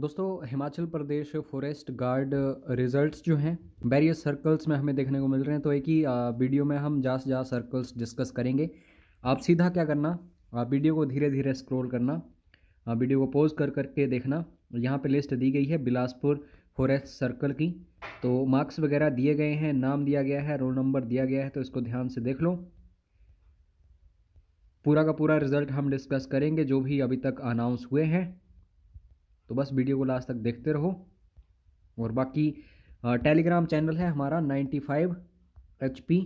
दोस्तों Himachal Pradesh forest guard results जो हैं वेरियस सर्कल्स में हमें देखने को मिल रहे हैं तो एक ही वीडियो में हम जा से जा सर्कल्स डिस्कस करेंगे आप सीधा क्या करना आप वीडियो को धीरे धीरे स्क्रॉल करना आप वीडियो को पॉज कर करके देखना यहाँ पे लिस्ट दी गई है बिलासपुर फॉरेस्ट सर्कल की तो मार्क्स वगैरह दिए गए हैं नाम दिया गया है रोल नंबर दिया गया है तो इसको ध्यान से देख लो पूरा का पूरा रिजल्ट हम डिस्कस करेंगे जो भी अभी तक अनाउंस हुए हैं तो बस वीडियो को लास्ट तक देखते रहो और बाकी टेलीग्राम चैनल है हमारा ninety five H P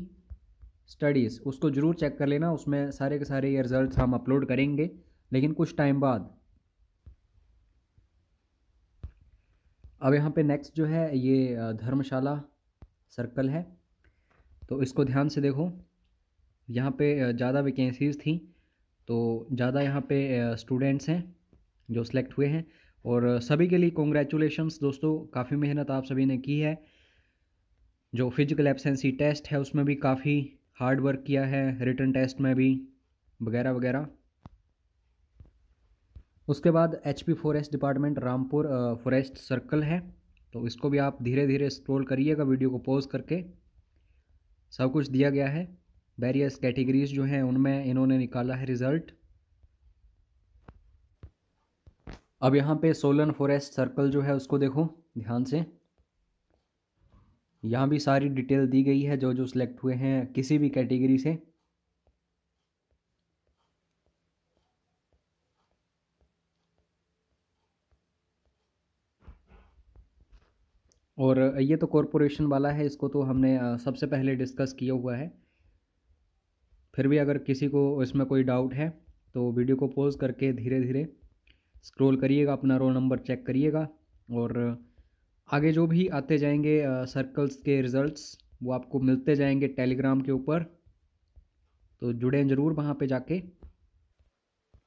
studies उसको ज़रूर चेक कर लेना उसमें सारे के सारे ये रिज़ल्ट हम अपलोड करेंगे लेकिन कुछ टाइम बाद अब यहाँ पे नेक्स्ट जो है ये धर्मशाला सर्कल है तो इसको ध्यान से देखो यहाँ पे ज़्यादा वैकेंसीज़ थी तो ज़्यादा यहाँ पे स्टूडेंट्स हैं जो सिलेक्ट हुए हैं और सभी के लिए कॉन्ग्रेचुलेशंस दोस्तों काफ़ी मेहनत आप सभी ने की है जो फिजिकल एबसेंसी टेस्ट है उसमें भी काफ़ी हार्ड वर्क किया है रिटर्न टेस्ट में भी वगैरह वगैरह उसके बाद H P forest department Rampur forest circle है तो इसको भी आप धीरे धीरे स्क्रॉल करिएगा वीडियो को पॉज करके सब कुछ दिया गया है वेरियस कैटेगरीज जो हैं उनमें इन्होंने निकाला है रिज़ल्ट अब यहाँ पे सोलन फॉरेस्ट सर्कल जो है उसको देखो ध्यान से यहाँ भी सारी डिटेल दी गई है जो जो सिलेक्ट हुए हैं किसी भी कैटेगरी से और ये तो कॉरपोरेशन वाला है इसको तो हमने सबसे पहले डिस्कस किया हुआ है फिर भी अगर किसी को इसमें कोई डाउट है तो वीडियो को पॉज करके धीरे धीरे स्क्रॉल करिएगा अपना रोल नंबर चेक करिएगा और आगे जो भी आते जाएंगे सर्कल्स के रिज़ल्ट्स वो आपको मिलते जाएंगे टेलीग्राम के ऊपर तो जुड़ें ज़रूर वहाँ पे जाके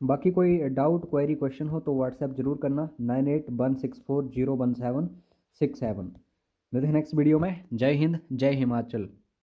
बाकी कोई डाउट क्वेरी क्वेश्चन हो तो व्हाट्सएप ज़रूर करना nine eight one six four zero one seven six seven मिलते हैं नेक्स्ट वीडियो में जय हिंद जय हिमाचल